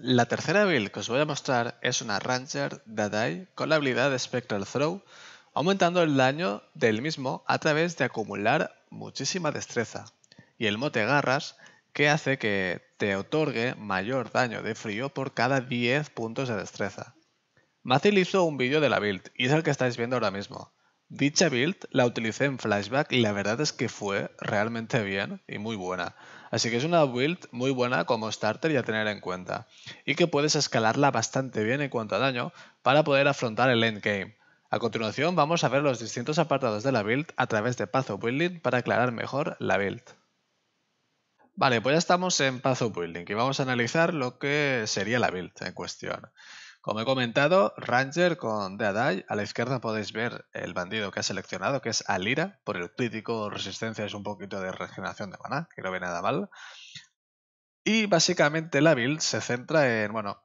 La tercera build que os voy a mostrar es una Ranger Dadai con la habilidad de Spectral Throw, aumentando el daño del mismo a través de acumular muchísima destreza, y el mote garras que hace que te otorgue mayor daño de frío por cada 10 puntos de destreza. Mathil hizo un vídeo de la build y es el que estáis viendo ahora mismo. Dicha build la utilicé en flashback y la verdad es que fue realmente bien y muy buena. Así que es una build muy buena como starter y a tener en cuenta. Y que puedes escalarla bastante bien en cuanto a daño para poder afrontar el endgame. A continuación vamos a ver los distintos apartados de la build a través de Path of Building para aclarar mejor la build. Vale, pues ya estamos en Path of Building y vamos a analizar lo que sería la build en cuestión. Como he comentado, Ranger con Dead A la izquierda podéis ver el bandido que ha seleccionado, que es Alira. Por el crítico, resistencia es un poquito de regeneración de maná, que no ve nada mal. Y básicamente la build se centra en, bueno,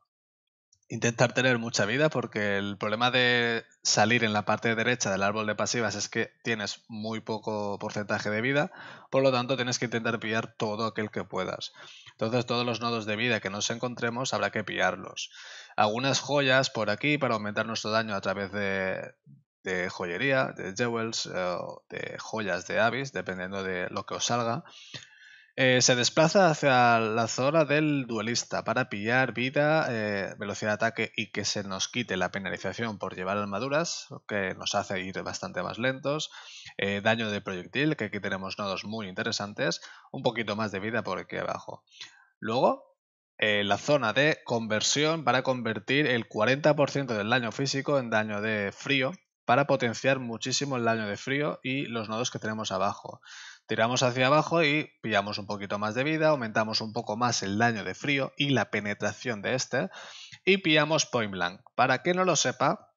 intentar tener mucha vida porque el problema de salir en la parte derecha del árbol de pasivas es que tienes muy poco porcentaje de vida, por lo tanto tienes que intentar pillar todo aquel que puedas. Entonces todos los nodos de vida que nos encontremos habrá que pillarlos. Algunas joyas por aquí para aumentar nuestro daño a través de, joyería, de jewels, eh, de joyas de avis, dependiendo de lo que os salga. Eh, se desplaza hacia la zona del duelista para pillar vida, eh, velocidad de ataque y que se nos quite la penalización por llevar armaduras, que nos hace ir bastante más lentos. Eh, daño de proyectil, que aquí tenemos nodos muy interesantes. Un poquito más de vida por aquí abajo. Luego, la zona de conversión para convertir el 40% del daño físico en daño de frío, para potenciar muchísimo el daño de frío y los nodos que tenemos abajo. Tiramos hacia abajo y pillamos un poquito más de vida, aumentamos un poco más el daño de frío y la penetración de este, y pillamos point blank. Para que no lo sepa,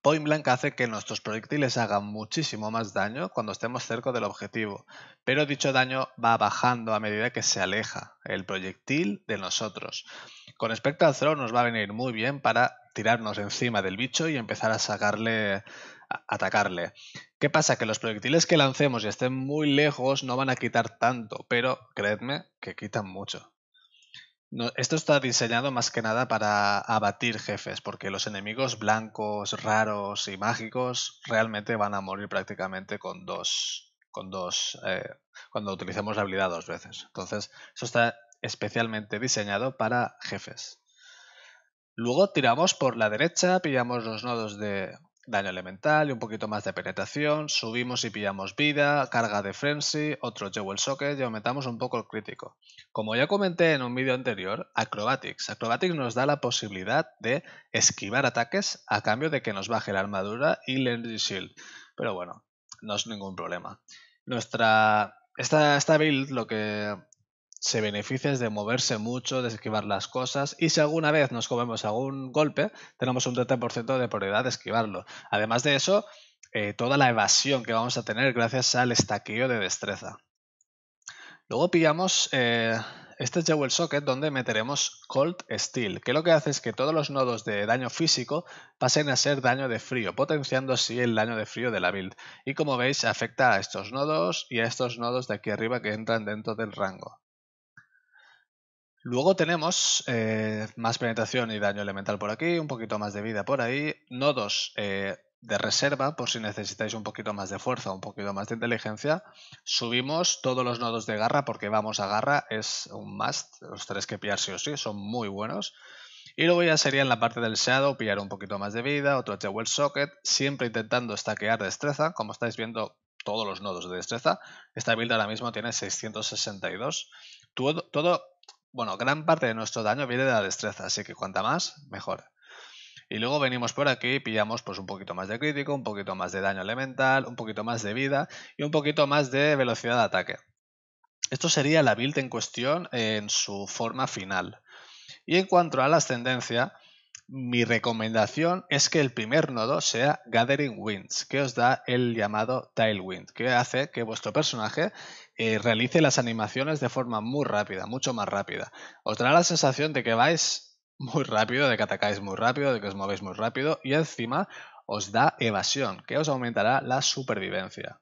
Point Blank hace que nuestros proyectiles hagan muchísimo más daño cuando estemos cerca del objetivo, pero dicho daño va bajando a medida que se aleja el proyectil de nosotros. Con respecto al throw nos va a venir muy bien para tirarnos encima del bicho y empezar a sacarle atacarle. ¿Qué pasa? Que los proyectiles que lancemos y estén muy lejos no van a quitar tanto, pero creedme que quitan mucho. esto está diseñado más que nada para abatir jefes, porque los enemigos blancos, raros y mágicos realmente van a morir prácticamente con dos. Con dos. Eh, cuando utilicemos la habilidad dos veces. Entonces, eso está especialmente diseñado para jefes. Luego tiramos por la derecha, pillamos los nodos de daño elemental y un poquito más de penetración, subimos y pillamos vida, carga de frenzy, otro jewel socket y aumentamos un poco el crítico. Como ya comenté en un vídeo anterior, Acrobatics. Acrobatics nos da la posibilidad de esquivar ataques a cambio de que nos baje la armadura y el energy shield. Pero bueno, no es ningún problema. Nuestra... Esta, esta build lo que se beneficia de moverse mucho, de esquivar las cosas y si alguna vez nos comemos algún golpe, tenemos un 30% de probabilidad de esquivarlo. Además de eso, eh, toda la evasión que vamos a tener gracias al estaqueo de destreza. Luego pillamos eh, este Jewel Socket donde meteremos Cold Steel, que lo que hace es que todos los nodos de daño físico pasen a ser daño de frío, potenciando así el daño de frío de la build. Y como veis, afecta a estos nodos y a estos nodos de aquí arriba que entran dentro del rango. Luego tenemos eh, más penetración y daño elemental por aquí, un poquito más de vida por ahí, nodos eh, de reserva por si necesitáis un poquito más de fuerza, un poquito más de inteligencia. Subimos todos los nodos de garra porque vamos a garra, es un must, los tres que pillar sí o sí, son muy buenos. Y luego ya sería en la parte del Shadow pillar un poquito más de vida, otro Jewel Socket, siempre intentando stackear destreza, como estáis viendo todos los nodos de destreza. Esta build ahora mismo tiene 662. todo bueno, gran parte de nuestro daño viene de la destreza, así que cuanta más, mejor. Y luego venimos por aquí, y pillamos pues un poquito más de crítico, un poquito más de daño elemental, un poquito más de vida y un poquito más de velocidad de ataque. Esto sería la build en cuestión en su forma final. Y en cuanto a la ascendencia, mi recomendación es que el primer nodo sea Gathering Winds, que os da el llamado Tailwind, que hace que vuestro personaje eh, realice las animaciones de forma muy rápida, mucho más rápida. Os dará la sensación de que vais muy rápido, de que atacáis muy rápido, de que os movéis muy rápido y encima os da evasión, que os aumentará la supervivencia.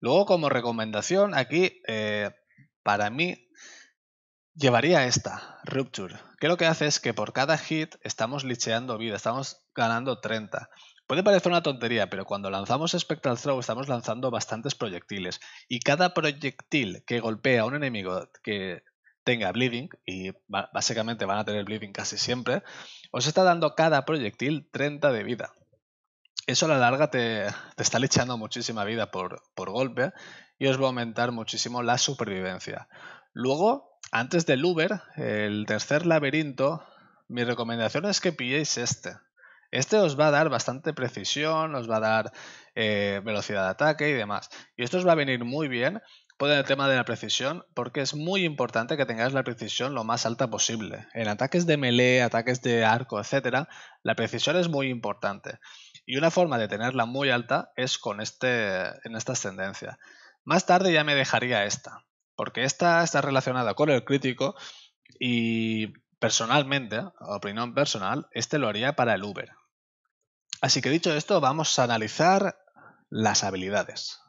Luego, como recomendación, aquí eh, para mí llevaría esta, Rupture, que lo que hace es que por cada hit estamos licheando vida, estamos ganando 30. Puede parecer una tontería, pero cuando lanzamos Spectral Throw estamos lanzando bastantes proyectiles y cada proyectil que golpea a un enemigo que tenga bleeding, y básicamente van a tener bleeding casi siempre, os está dando cada proyectil 30 de vida. Eso a la larga te, está echando muchísima vida por, por golpe y os va a aumentar muchísimo la supervivencia. Luego, antes del Uber, el tercer laberinto, mi recomendación es que pilléis este. Este os va a dar bastante precisión, os va a dar eh, velocidad de ataque y demás. Y esto os va a venir muy bien por el tema de la precisión, porque es muy importante que tengáis la precisión lo más alta posible. En ataques de melee, ataques de arco, etc. la precisión es muy importante. Y una forma de tenerla muy alta es con este, en esta ascendencia. Más tarde ya me dejaría esta, porque esta está relacionada con el crítico y personalmente, opinión personal, este lo haría para el Uber. Así que dicho esto, vamos a analizar las habilidades.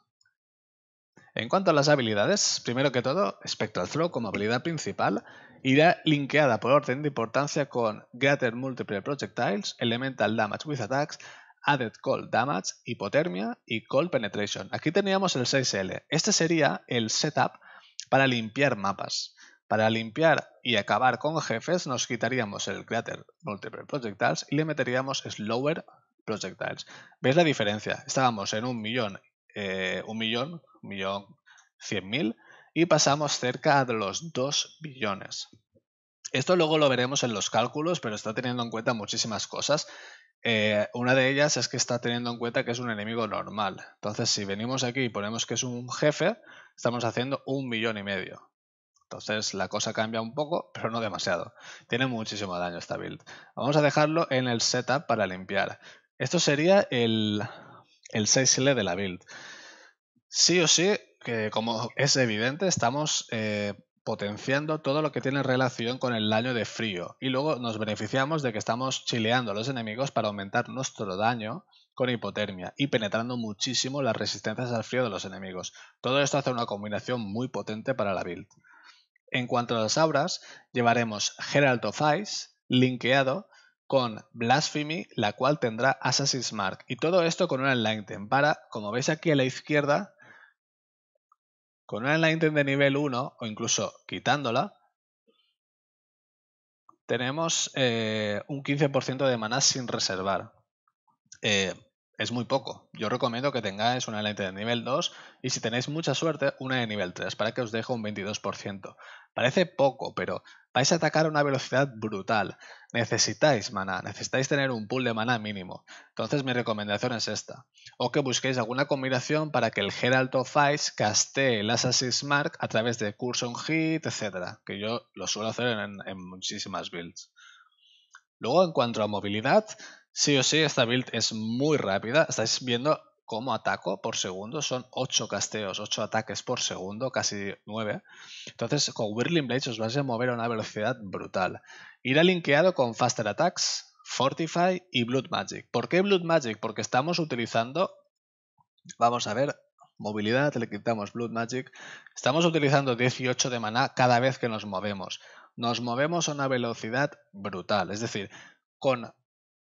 En cuanto a las habilidades, primero que todo, Spectral Throw como habilidad principal irá linkeada por orden de importancia con Greater Multiple Projectiles, Elemental Damage with Attacks, Added Cold Damage, Hipotermia y Cold Penetration. Aquí teníamos el 6L. Este sería el setup para limpiar mapas. Para limpiar y acabar con jefes nos quitaríamos el Greater Multiple Projectiles y le meteríamos Slower projectiles. ¿Veis la diferencia? Estábamos en un millón, eh, un millón, un millón, cien mil, y pasamos cerca de los dos billones. Esto luego lo veremos en los cálculos, pero está teniendo en cuenta muchísimas cosas. Eh, una de ellas es que está teniendo en cuenta que es un enemigo normal. Entonces, si venimos aquí y ponemos que es un jefe, estamos haciendo un millón y medio. Entonces la cosa cambia un poco, pero no demasiado. Tiene muchísimo daño esta build. Vamos a dejarlo en el setup para limpiar. Esto sería el, 6L de la build. Sí o sí, que como es evidente, estamos eh, potenciando todo lo que tiene relación con el daño de frío. Y luego nos beneficiamos de que estamos chileando a los enemigos para aumentar nuestro daño con hipotermia y penetrando muchísimo las resistencias al frío de los enemigos. Todo esto hace una combinación muy potente para la build. En cuanto a las auras, llevaremos Herald of Ice, linkeado con Blasphemy, la cual tendrá Assassin's Mark. Y todo esto con una Enlighten para, como veis aquí a la izquierda, con una Enlighten de nivel 1 o incluso quitándola, tenemos eh, un 15% de maná sin reservar. Eh, es muy poco. Yo recomiendo que tengáis una Enlighten de nivel 2 y si tenéis mucha suerte, una de nivel 3, para que os deje un 22%. Parece poco, pero vais a atacar a una velocidad brutal. Necesitáis maná, necesitáis tener un pool de maná mínimo. Entonces mi recomendación es esta. O que busquéis alguna combinación para que el Herald of Ice caste el Assassin's Mark a través de Curse on Hit, etc. Que yo lo suelo hacer en, en muchísimas builds. Luego en cuanto a movilidad, sí o sí esta build es muy rápida. Estáis viendo como ataco por segundo son 8 casteos, 8 ataques por segundo, casi 9. Entonces, con Whirling Blades os vais a mover a una velocidad brutal. Irá linkeado con Faster Attacks, Fortify y Blood Magic. ¿Por qué Blood Magic? Porque estamos utilizando. Vamos a ver. Movilidad, le quitamos Blood Magic. Estamos utilizando 18 de maná cada vez que nos movemos. Nos movemos a una velocidad brutal. Es decir, con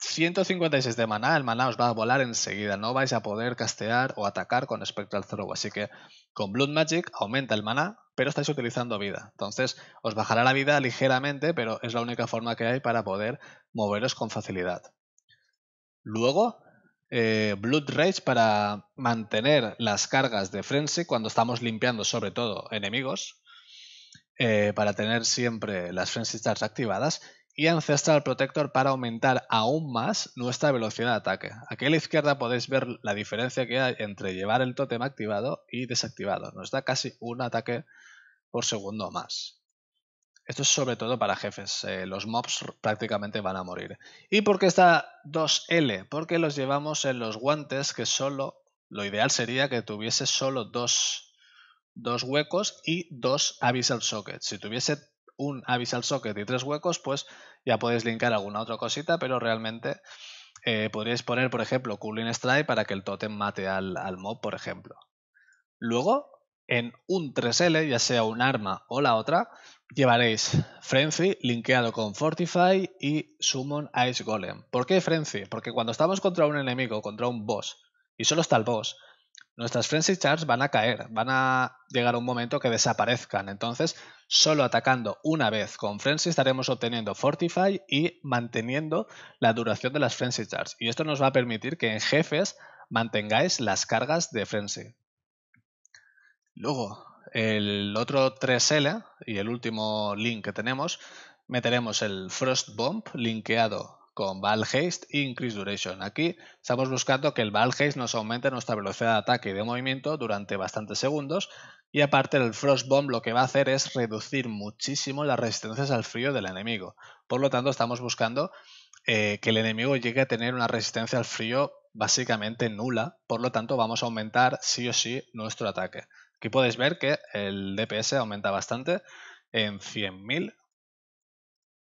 156 de maná, el maná os va a volar enseguida, no vais a poder castear o atacar con Spectral Throw, así que con Blood Magic aumenta el maná, pero estáis utilizando vida, entonces os bajará la vida ligeramente, pero es la única forma que hay para poder moveros con facilidad. Luego, eh, Blood Rage para mantener las cargas de Frenzy cuando estamos limpiando sobre todo enemigos, eh, para tener siempre las Frenzy Stars activadas, y Ancestral Protector para aumentar aún más nuestra velocidad de ataque. Aquí a la izquierda podéis ver la diferencia que hay entre llevar el tótem activado y desactivado. Nos da casi un ataque por segundo más. Esto es sobre todo para jefes, eh, los mobs prácticamente van a morir. ¿Y por qué está 2L? Porque los llevamos en los guantes que solo, lo ideal sería que tuviese solo dos, dos huecos y dos abyssal sockets. Si tuviese un Avisal Socket y tres huecos, pues ya podéis linkar alguna otra cosita, pero realmente eh, podríais poner, por ejemplo, Cooling Strike para que el totem mate al, al mob, por ejemplo. Luego, en un 3L, ya sea un arma o la otra, llevaréis Frenzy linkeado con Fortify y Summon Ice Golem. ¿Por qué Frenzy? Porque cuando estamos contra un enemigo, contra un boss, y solo está el boss, nuestras Frenzy Charts van a caer, van a llegar a un momento que desaparezcan. Entonces, Solo atacando una vez con Frenzy estaremos obteniendo Fortify y manteniendo la duración de las Frenzy Charts. Y esto nos va a permitir que en jefes mantengáis las cargas de Frenzy. Luego, el otro 3L y el último link que tenemos, meteremos el Frost Bomb linkeado con Val Haste Increase Duration. Aquí estamos buscando que el Val Haste nos aumente nuestra velocidad de ataque y de movimiento durante bastantes segundos y aparte el Frost Bomb lo que va a hacer es reducir muchísimo las resistencias al frío del enemigo. Por lo tanto estamos buscando eh, que el enemigo llegue a tener una resistencia al frío básicamente nula, por lo tanto vamos a aumentar sí o sí nuestro ataque. Aquí podéis ver que el DPS aumenta bastante en 100.000,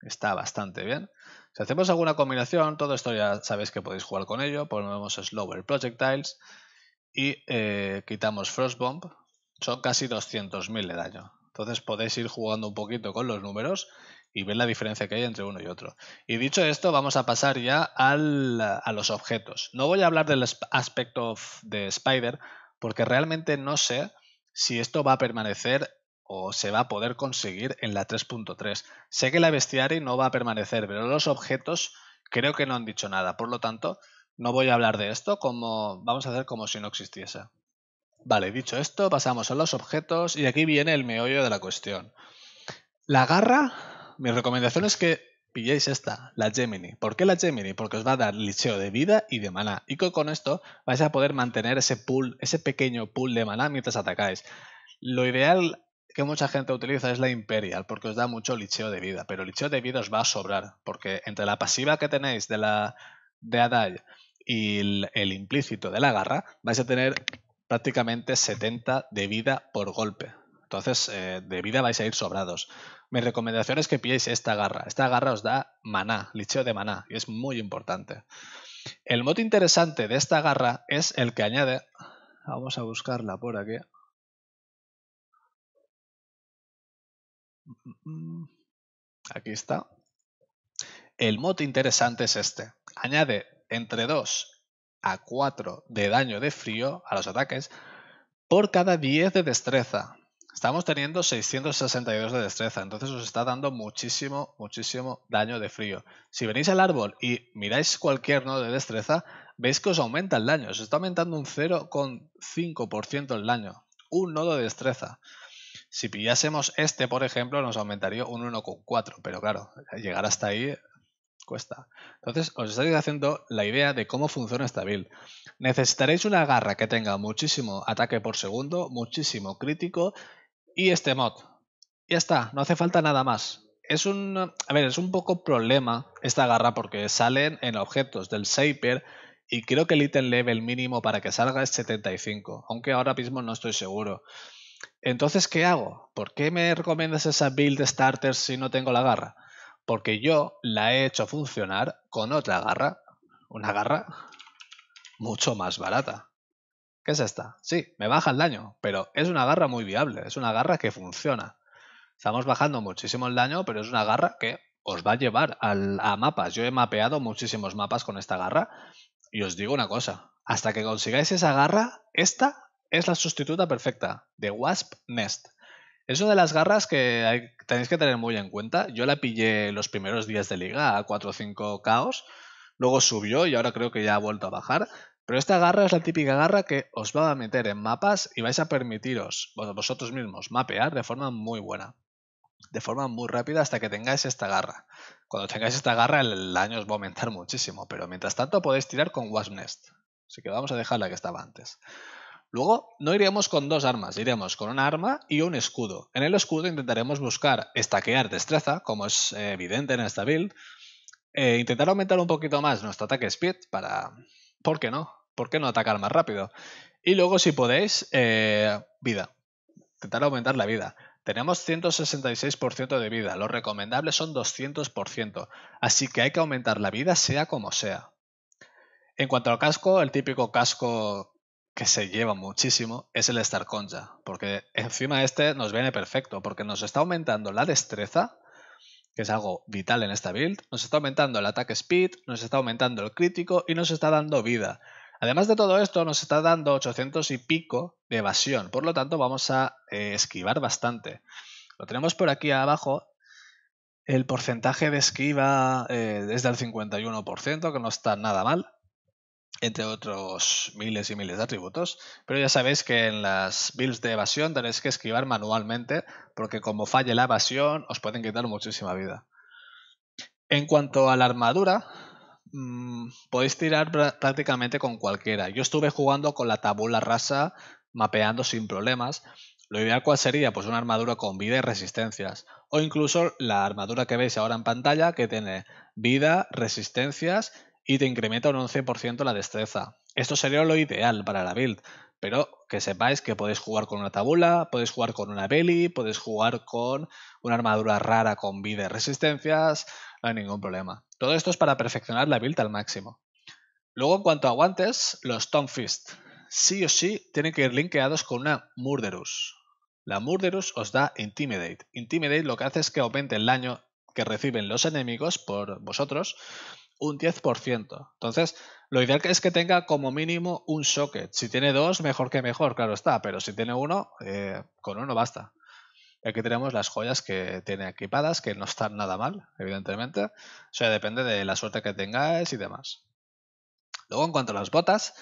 está bastante bien. Si hacemos alguna combinación, todo esto ya sabéis que podéis jugar con ello, ponemos Slower Projectiles y eh, quitamos quitamos bomb. son casi 200.000 de daño. Entonces podéis ir jugando un poquito con los números y ver la diferencia que hay entre uno y otro. Y dicho esto, vamos a pasar ya a los objetos. No voy a hablar del aspecto de Spider porque realmente no sé si esto va a permanecer o se va a poder conseguir en la 3.3. Sé que la Bestiaria no va a permanecer, pero los objetos creo que no han dicho nada. Por lo tanto, no voy a hablar de esto como vamos a hacer como si no existiese. Vale, dicho esto, pasamos a los objetos y aquí viene el meollo de la cuestión. La garra, mi recomendación es que pilléis esta, la Gemini. ¿Por qué la Gemini? Porque os va a dar licheo de vida y de maná. Y con esto vais a poder mantener ese pool, ese pequeño pool de maná mientras atacáis. Lo ideal que mucha gente utiliza es la Imperial, porque os da mucho licheo de vida, pero licheo de vida os va a sobrar, porque entre la pasiva que tenéis de la de Adai y el, implícito de la garra, vais a tener prácticamente 70 de vida por golpe. Entonces, eh, de vida vais a ir sobrados. Mi recomendación es que pilléis esta garra. Esta garra os da maná, licheo de maná, y es muy importante. El mote interesante de esta garra es el que añade. Vamos a buscarla por aquí. Mm, aquí está. El mote interesante es este. Añade entre 2 a 4 de daño de frío a los ataques por cada 10 de destreza. Estamos teniendo 662 de destreza, entonces os está dando muchísimo, muchísimo daño de frío. Si venís al árbol y miráis cualquier nodo de destreza, veis que os aumenta el daño. Os está aumentando un 0,5% el daño. Un nodo de destreza. Si pillásemos este, por ejemplo, nos aumentaría un 1,4, pero claro, llegar hasta ahí cuesta. Entonces, os estoy haciendo la idea de cómo funciona esta build. Necesitaréis una garra que tenga muchísimo ataque por segundo, muchísimo crítico y este mod. Ya está, no hace falta nada más. Es un, a ver, es un poco problema esta garra porque salen en objetos del Shaper y creo que el ítem level mínimo para que salga es 75, aunque ahora mismo no estoy seguro. Entonces, ¿qué hago? ¿Por qué me recomiendas esa build starter si no tengo la garra? Porque yo la he hecho funcionar con otra garra, una garra mucho más barata. ¿Qué es esta? Sí, me baja el daño, pero es una garra muy viable, es una garra que funciona. Estamos bajando muchísimo el daño, pero es una garra que os va a llevar a mapas. Yo he mapeado muchísimos mapas con esta garra y os digo una cosa, hasta que consigáis esa garra, esta es la sustituta perfecta de Wasp Nest. Es una de las garras que tenéis que tener muy en cuenta. Yo la pillé los primeros días de liga a 4 o 5 caos, luego subió y ahora creo que ya ha vuelto a bajar. Pero esta garra es la típica garra que os va a meter en mapas y vais a permitiros vosotros mismos mapear de forma muy buena, de forma muy rápida hasta que tengáis esta garra. Cuando tengáis esta garra el daño os va a aumentar muchísimo, pero mientras tanto podéis tirar con Wasp Nest. Así que vamos a dejar la que estaba antes. Luego no iremos con dos armas, iremos con una arma y un escudo. En el escudo intentaremos buscar estaquear destreza, como es eh, evidente en esta build. Eh, intentar aumentar un poquito más nuestro ataque speed para... ¿Por qué no? ¿Por qué no atacar más rápido? Y luego si podéis, eh, vida. Intentar aumentar la vida. Tenemos 166% de vida, lo recomendable son 200%, así que hay que aumentar la vida sea como sea. En cuanto al casco, el típico casco que se lleva muchísimo es el Conja, porque encima este nos viene perfecto, porque nos está aumentando la destreza, que es algo vital en esta build, nos está aumentando el ataque speed, nos está aumentando el crítico y nos está dando vida. Además de todo esto, nos está dando 800 y pico de evasión, por lo tanto vamos a eh, esquivar bastante. Lo tenemos por aquí abajo, el porcentaje de esquiva eh, es del 51%, que no está nada mal, entre otros miles y miles de atributos, pero ya sabéis que en las builds de evasión tenéis que esquivar manualmente, porque como falle la evasión os pueden quitar muchísima vida. En cuanto a la armadura, mm, podéis tirar prácticamente con cualquiera. Yo estuve jugando con la tabula rasa, mapeando sin problemas. Lo ideal cuál sería, pues una armadura con vida y resistencias, o incluso la armadura que veis ahora en pantalla que tiene vida, resistencias y te incrementa un 11% la destreza. Esto sería lo ideal para la build, pero que sepáis que podéis jugar con una tabula, podéis jugar con una belly, podéis jugar con una armadura rara con vida y resistencias, no hay ningún problema. Todo esto es para perfeccionar la build al máximo. Luego, en cuanto a guantes, los Tom Fist. Sí o sí tienen que ir linkeados con una Murderous. La Murderous os da Intimidate. Intimidate lo que hace es que aumente el daño que reciben los enemigos por vosotros un 10%. Entonces, lo ideal es que tenga como mínimo un socket. Si tiene dos, mejor que mejor, claro está, pero si tiene uno, eh, con uno basta. Aquí tenemos las joyas que tiene equipadas, que no están nada mal, evidentemente. O sea, depende de la suerte que tengáis y demás. Luego, en cuanto a las botas,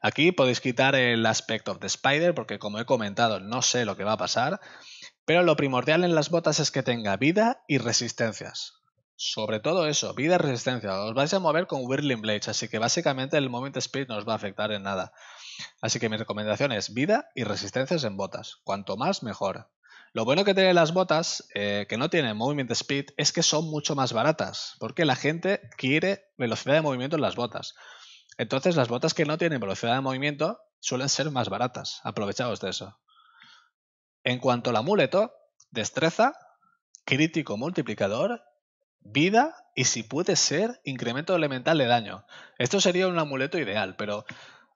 aquí podéis quitar el aspecto de spider, porque como he comentado, no sé lo que va a pasar. Pero lo primordial en las botas es que tenga vida y resistencias. Sobre todo eso, vida y resistencia. Os vais a mover con Whirling Blade, así que básicamente el Movement Speed no os va a afectar en nada. Así que mi recomendación es vida y resistencias en botas. Cuanto más, mejor. Lo bueno que tienen las botas, eh, que no tienen Movement Speed, es que son mucho más baratas, porque la gente quiere velocidad de movimiento en las botas. Entonces las botas que no tienen velocidad de movimiento suelen ser más baratas. Aprovechados de eso. En cuanto al amuleto, destreza, crítico multiplicador vida y si puede ser, incremento elemental de daño. Esto sería un amuleto ideal, pero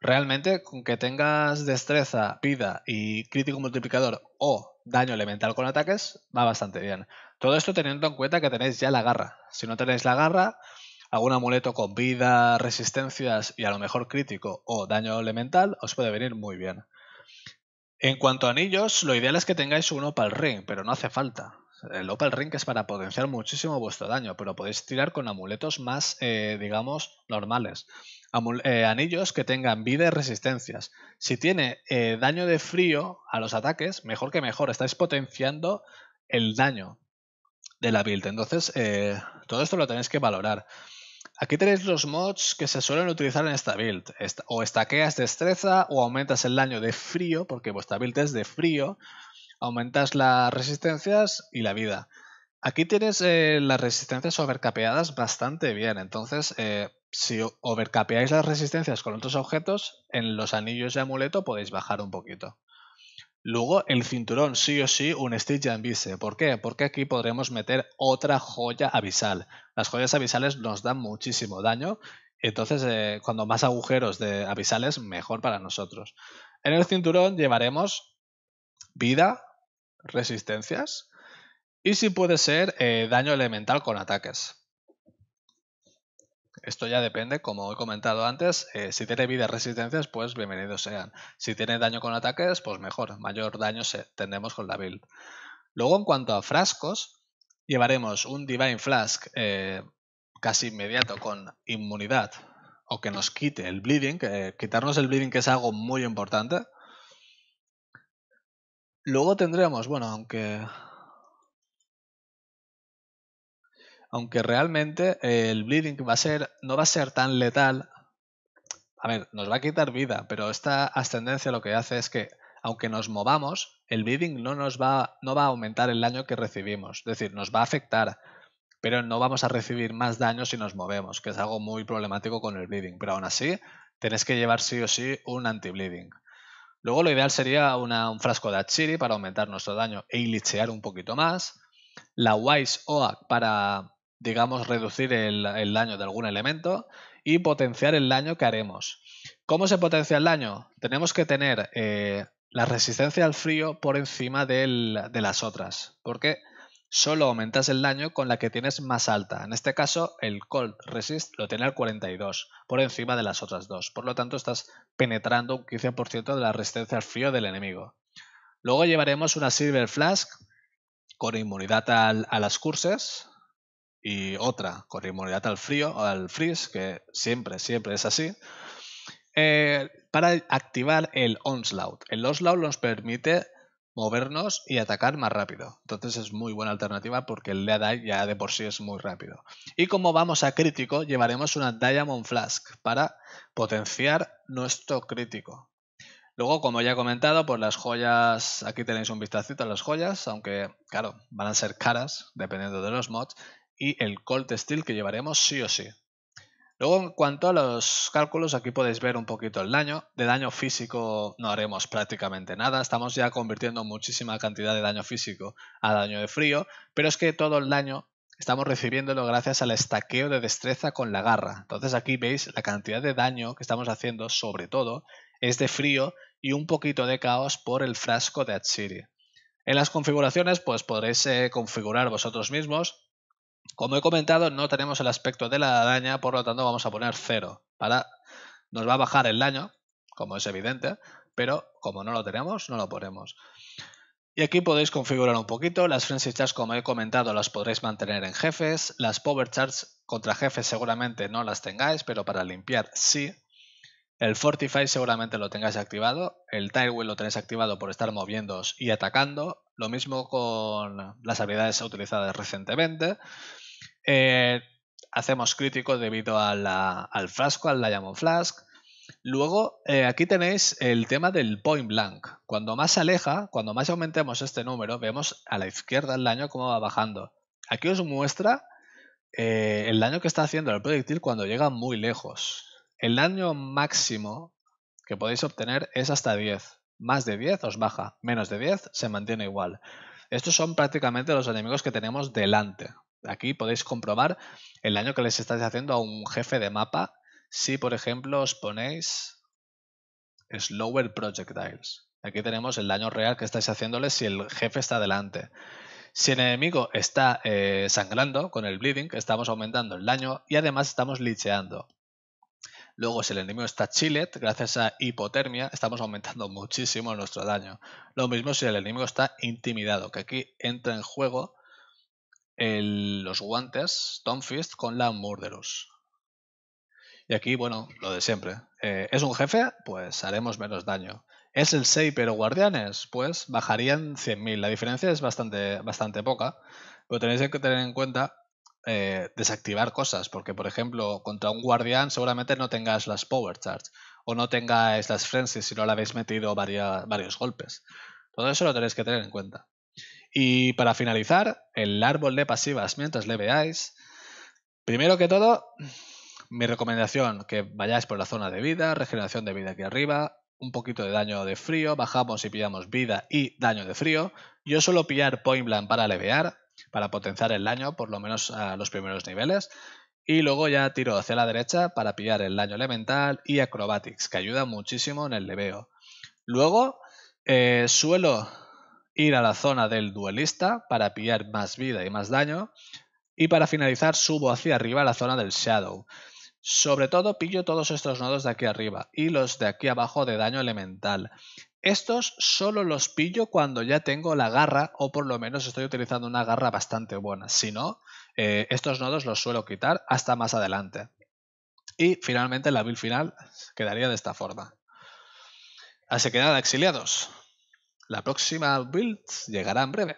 realmente con que tengas destreza, vida y crítico multiplicador o daño elemental con ataques, va bastante bien. Todo esto teniendo en cuenta que tenéis ya la garra. Si no tenéis la garra, algún amuleto con vida, resistencias y a lo mejor crítico o daño elemental os puede venir muy bien. En cuanto a anillos, lo ideal es que tengáis uno para el ring, pero no hace falta. El Opal Ring es para potenciar muchísimo vuestro daño, pero podéis tirar con amuletos más, eh, digamos, normales. Eh, anillos que tengan vida y resistencias. Si tiene eh, daño de frío a los ataques, mejor que mejor. Estáis potenciando el daño de la build. Entonces, todo esto lo tenéis que valorar. Aquí tenéis los mods que se suelen utilizar en esta build. o estaqueas destreza o aumentas el daño de frío, porque vuestra build es de frío aumentas las resistencias y la vida. Aquí tienes eh, las resistencias overcapeadas bastante bien, entonces eh, si overcapeáis las resistencias con otros objetos, en los anillos de amuleto podéis bajar un poquito. Luego el cinturón, sí o sí, un Stitch en ¿Por qué? Porque aquí podremos meter otra joya abisal. Las joyas abisales nos dan muchísimo daño, entonces eh, cuando más agujeros de abisales, mejor para nosotros. En el cinturón llevaremos vida, resistencias. Y si puede ser eh, daño elemental con ataques. Esto ya depende, como he comentado antes, eh, si tiene vida resistencias, pues bienvenidos sean. Si tiene daño con ataques, pues mejor, mayor daño se tendremos con la build. Luego, en cuanto a frascos, llevaremos un Divine Flask eh, casi inmediato con inmunidad o que nos quite el bleeding. quitarnos el bleeding que es algo muy importante. Luego tendremos, bueno, aunque... Aunque realmente eh, el bleeding va a ser, no va a ser tan letal. A ver, nos va a quitar vida, pero esta ascendencia lo que hace es que, aunque nos movamos, el bleeding no, nos va, no va a aumentar el daño que recibimos. Es decir, nos va a afectar, pero no vamos a recibir más daño si nos movemos, que es algo muy problemático con el bleeding. Pero aún así, tenés que llevar sí o sí un anti-bleeding. Luego lo ideal sería un frasco de Achiri para aumentar nuestro daño e ilichear un poquito más. La Wise Oak para, digamos, reducir el, daño de algún elemento y potenciar el daño que haremos. ¿Cómo se potencia el daño? Tenemos que tener eh, la resistencia al frío por encima de las otras, porque solo aumentas el daño con la que tienes más alta. En este caso, el Cold Resist lo tiene al 42, por encima de las otras dos. Por lo tanto, estás penetrando un 15% de la resistencia al frío del enemigo. Luego llevaremos una Silver Flask con inmunidad a las curses y otra con inmunidad al frío o al freeze, que siempre, siempre es así. Eh, para activar el Onslaught. El Onslaught nos permite movernos y atacar más rápido. Entonces es muy buena alternativa porque el Lead ya de por sí es muy rápido. Y como vamos a crítico, llevaremos una Diamond Flask para potenciar nuestro crítico. Luego, como ya he comentado, por pues las joyas, aquí tenéis un vistacito a las joyas, aunque claro, van a ser caras dependiendo de los mods. Y el Colt Steel que llevaremos sí o sí. Luego, en cuanto a los cálculos, aquí podéis ver un poquito el daño. De daño físico no haremos prácticamente nada. Estamos ya convirtiendo muchísima cantidad de daño físico a daño de frío. Pero es que todo el daño estamos recibiéndolo gracias al estaqueo de destreza con la garra. Entonces aquí veis la cantidad de daño que estamos haciendo, sobre todo, es de frío y un poquito de caos por el frasco de Atsiri. En las configuraciones pues podréis eh, configurar vosotros mismos como he comentado, no tenemos el aspecto de la daña, por lo tanto vamos a poner 0. Para... Nos va a bajar el daño, como es evidente, pero como no lo tenemos, no lo ponemos. Y aquí podéis configurar un poquito, las Frenzy Charts como he comentado las podréis mantener en jefes, las Power Charts contra jefes seguramente no las tengáis, pero para limpiar sí. El Fortify seguramente lo tengáis activado, el tywin lo tenéis activado por estar moviéndoos y atacando, lo mismo con las habilidades utilizadas recientemente. Eh, hacemos crítico debido al frasco, al Diamond Flask. Luego, eh, aquí tenéis el tema del point blank. Cuando más se aleja, cuando más aumentemos este número, vemos a la izquierda el daño cómo va bajando. Aquí os muestra eh, el daño que está haciendo el proyectil cuando llega muy lejos. El daño máximo que podéis obtener es hasta 10 más de 10 os baja, menos de 10 se mantiene igual. Estos son prácticamente los enemigos que tenemos delante. Aquí podéis comprobar el daño que les estáis haciendo a un jefe de mapa si, por ejemplo, os ponéis Slower Projectiles. Aquí tenemos el daño real que estáis haciéndoles si el jefe está delante. Si el enemigo está eh, sangrando con el bleeding, estamos aumentando el daño y además estamos licheando. Luego, si el enemigo está chillet, gracias a hipotermia, estamos aumentando muchísimo nuestro daño. Lo mismo si el enemigo está intimidado, que aquí entra en juego los guantes Tomfist Fist con la Murderous. Y aquí, bueno, lo de siempre. Eh, ¿Es un jefe? Pues haremos menos daño. ¿Es el 6 pero guardianes? Pues bajarían 100.000. La diferencia es bastante, bastante poca. Pero tenéis que tener en cuenta eh, desactivar cosas, porque por ejemplo, contra un guardián seguramente no tengáis las power charge o no tengáis las frenzy si no le habéis metido varios golpes. Todo eso lo tenéis que tener en cuenta. Y para finalizar, el árbol de pasivas mientras le veáis. Primero que todo, mi recomendación que vayáis por la zona de vida, regeneración de vida aquí arriba, un poquito de daño de frío, bajamos y pillamos vida y daño de frío. Yo suelo pillar point blank para levear, para potenciar el daño, por lo menos a los primeros niveles. Y luego ya tiro hacia la derecha para pillar el daño elemental y acrobatics, que ayuda muchísimo en el leveo. Luego eh, suelo ir a la zona del duelista para pillar más vida y más daño. Y para finalizar subo hacia arriba a la zona del shadow. Sobre todo pillo todos estos nodos de aquí arriba y los de aquí abajo de daño elemental. Estos solo los pillo cuando ya tengo la garra o por lo menos estoy utilizando una garra bastante buena. Si no, eh, estos nodos los suelo quitar hasta más adelante. Y finalmente la build final quedaría de esta forma. Así que nada, exiliados. La próxima build llegará en breve.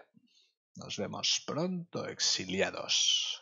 Nos vemos pronto, exiliados.